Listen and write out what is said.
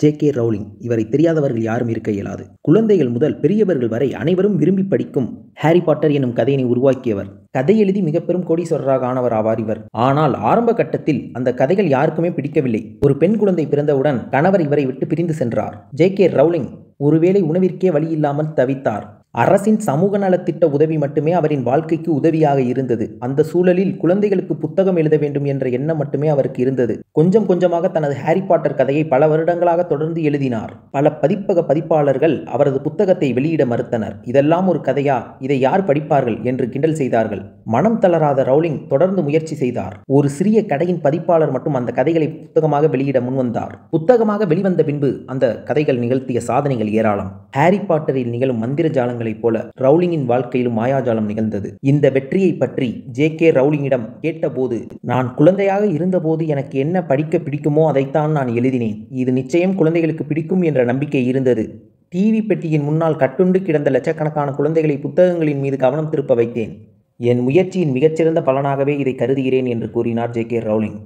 J K Rowling இவரை தெரியாதவர்கள் யாரும் இருக்க இயலாது குழந்தைகள் முதல் பெரியவர்கள் வரை அனைவரும் விரும்பி படிக்கும் ஹாரி பாட்டர் எனும் கதையினை உருவாக்கியவர் கதை எழுதி மிக பெரும் கோடீஸ்வரராக ஆனவர் ஆவார் இவர் ஆனால் ஆரம்ப கட்டத்தில் அந்த கதைகள் யாருக்குமே பிடிக்கவில்லை ஒரு பெண் குழந்தை பிறந்தவுடன் கணவர் இவரை விட்டு பிரிந்து சென்றார் ஜே கே ரவுலிங் ஒருவேளை உணவிற்கே வழியில்லாமல் தவித்தார் அரசின் சமூக நலத்திட்ட உதவி மட்டுமே அவரின் வாழ்க்கைக்கு உதவியாக இருந்தது அந்த சூழலில் குழந்தைகளுக்கு புத்தகம் எழுத வேண்டும் என்ற எண்ணம் மட்டுமே அவருக்கு இருந்தது கொஞ்சம் கொஞ்சமாக தனது ஹாரி பாட்டர் கதையை பல வருடங்களாக தொடர்ந்து எழுதினார் பல பதிப்பக பதிப்பாளர்கள் அவரது புத்தகத்தை வெளியிட மறுத்தனர் இதெல்லாம் ஒரு கதையா இதை யார் படிப்பார்கள் என்று கிண்டல் செய்தார்கள் மனம் தளராத ரவுலிங் தொடர்ந்து முயற்சி செய்தார் ஒரு சிறிய கடையின் பதிப்பாளர் மட்டும் அந்த கதைகளை புத்தகமாக வெளியிட முன்வந்தார் புத்தகமாக வெளிவந்த பின்பு அந்த கதைகள் நிகழ்த்திய சாதனைகள் ஏராளம் ஹாரி பாட்டரில் நிகழும் மந்திர ஜாலங்களை நிகழ்வுகளைப் போல ரவுலிங்கின் வாழ்க்கையிலும் மாயாஜாலம் நிகழ்ந்தது இந்த வெற்றியை பற்றி ஜே கே ரவுலிங்கிடம் கேட்டபோது நான் குழந்தையாக இருந்தபோது எனக்கு என்ன படிக்க பிடிக்குமோ அதைத்தான் நான் எழுதினேன் இது நிச்சயம் குழந்தைகளுக்கு பிடிக்கும் என்ற நம்பிக்கை இருந்தது டிவி பெட்டியின் முன்னால் கட்டுண்டு கிடந்த லட்சக்கணக்கான குழந்தைகளை புத்தகங்களின் மீது கவனம் திருப்ப வைத்தேன் என் முயற்சியின் மிகச்சிறந்த பலனாகவே இதை கருதுகிறேன் என்று கூறினார் ஜே கே ரவுலிங்